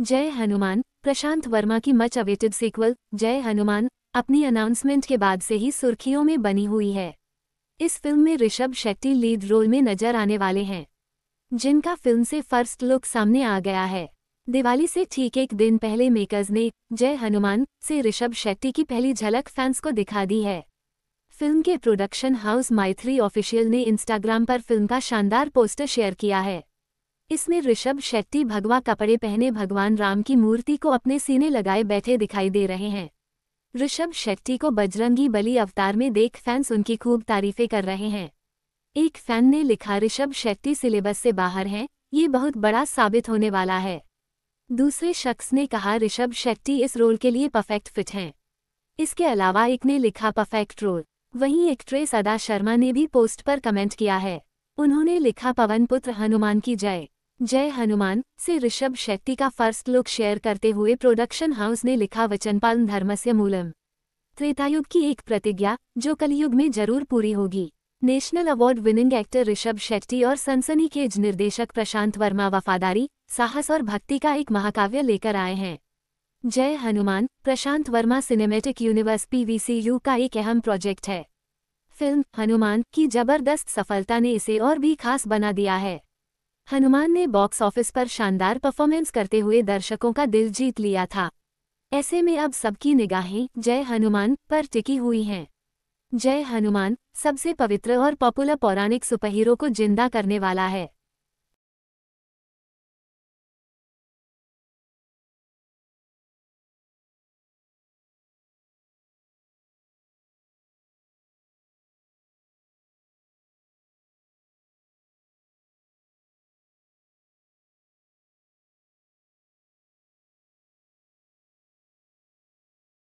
जय हनुमान प्रशांत वर्मा की much awaited sequel जय हनुमान अपनी अनाउंसमेंट के बाद से ही सुर्खियों में बनी हुई है इस फिल्म में ऋषभ शेट्टी लीड रोल में नजर आने वाले हैं जिनका फिल्म से फर्स्ट लुक सामने आ गया है दिवाली से ठीक एक दिन पहले मेकर्स ने जय हनुमान से ऋषभ शेट्टी की पहली झलक फैंस को दिखा दी है फिल्म के प्रोडक्शन हाउस माइथ्री ऑफिशियल ने इंस्टाग्राम पर फिल्म का शानदार पोस्टर शेयर किया है इसमें ऋषभ शेट्टी भगवा कपड़े पहने भगवान राम की मूर्ति को अपने सीने लगाए बैठे दिखाई दे रहे हैं ऋषभ शेट्टी को बजरंगी बली अवतार में देख फैंस उनकी खूब तारीफें कर रहे हैं एक फैन ने लिखा ऋषभ शेट्टी सिलेबस से बाहर हैं ये बहुत बड़ा साबित होने वाला है दूसरे शख्स ने कहा ऋषभ शेट्टी इस रोल के लिए परफेक्ट फिट हैं इसके अलावा एक ने लिखा परफेक्ट रोल वहीं एक्ट्रेस अदा शर्मा ने भी पोस्ट पर कमेंट किया है उन्होंने लिखा पवन पुत्र हनुमान की जय जय हनुमान से ऋषभ शेट्टी का फर्स्ट लुक शेयर करते हुए प्रोडक्शन हाउस ने लिखा धर्म धर्मस्य मूलम त्रेतायुग की एक प्रतिज्ञा जो कलयुग में जरूर पूरी होगी national award winning actor Rishabh Shetty और सनसनीखेज निर्देशक प्रशांत वर्मा वफादारी साहस और भक्ति का एक महाकाव्य लेकर आए हैं Jai Hanuman Prashanth Varma cinematic universe PVCU का एक अहम प्रोजेक्ट है फिल्म हनुमान की जबरदस्त सफलता ने इसे और भी खास बना दिया है हनुमान ने बॉक्स ऑफिस पर शानदार परफॉर्मेंस करते हुए दर्शकों का दिल जीत लिया था ऐसे में अब सबकी निगाहें जय हनुमान पर टिकी हुई हैं जय हनुमान सबसे पवित्र और पॉपुलर पौराणिक सुपहीरो को जिंदा करने वाला है